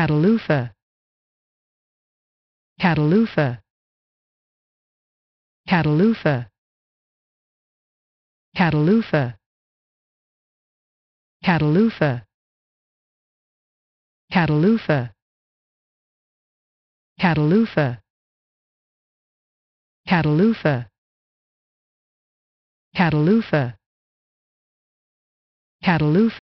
Catalufa Catalufa Catalufa Catalufa Catalufa Catalufa Catalufa Catalufa Catalufa